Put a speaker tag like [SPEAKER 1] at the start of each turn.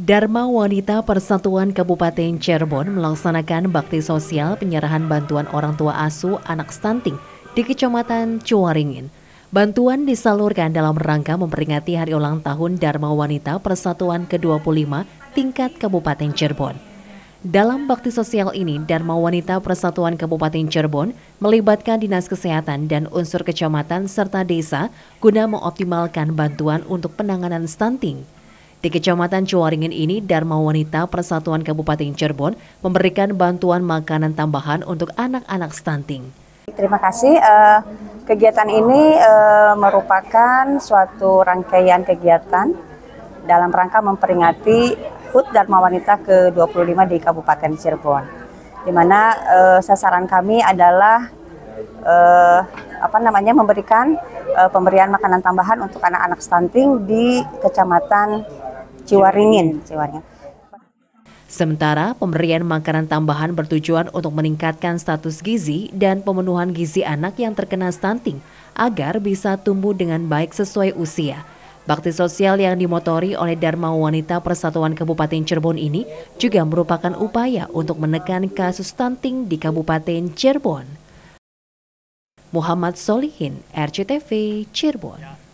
[SPEAKER 1] Dharma Wanita Persatuan Kabupaten Cirebon melaksanakan bakti sosial penyerahan bantuan orang tua asuh anak stunting di Kecamatan Cuaringin. Bantuan disalurkan dalam rangka memperingati hari ulang tahun Dharma Wanita Persatuan ke-25 tingkat Kabupaten Cirebon. Dalam bakti sosial ini, Dharma Wanita Persatuan Kabupaten Cirebon melibatkan Dinas Kesehatan dan unsur kecamatan serta desa guna mengoptimalkan bantuan untuk penanganan stunting. Di Kecamatan Cuaringin ini, Dharma Wanita Persatuan Kabupaten Cirebon memberikan bantuan makanan tambahan untuk anak-anak stunting.
[SPEAKER 2] Terima kasih. Uh, kegiatan ini uh, merupakan suatu rangkaian kegiatan dalam rangka memperingati HUT Dharma Wanita ke-25 di Kabupaten Cirebon. Di mana uh, sasaran kami adalah uh, apa namanya memberikan uh, pemberian makanan tambahan untuk anak-anak stunting di Kecamatan Ciwaringin, Ciwaringin.
[SPEAKER 1] Sementara pemberian makanan tambahan bertujuan untuk meningkatkan status gizi dan pemenuhan gizi anak yang terkena stunting agar bisa tumbuh dengan baik sesuai usia. Bakti sosial yang dimotori oleh Dharma Wanita Persatuan Kabupaten Cirebon ini juga merupakan upaya untuk menekan kasus stunting di Kabupaten Cirebon. Muhammad Solihin, RCTV, Cirebon.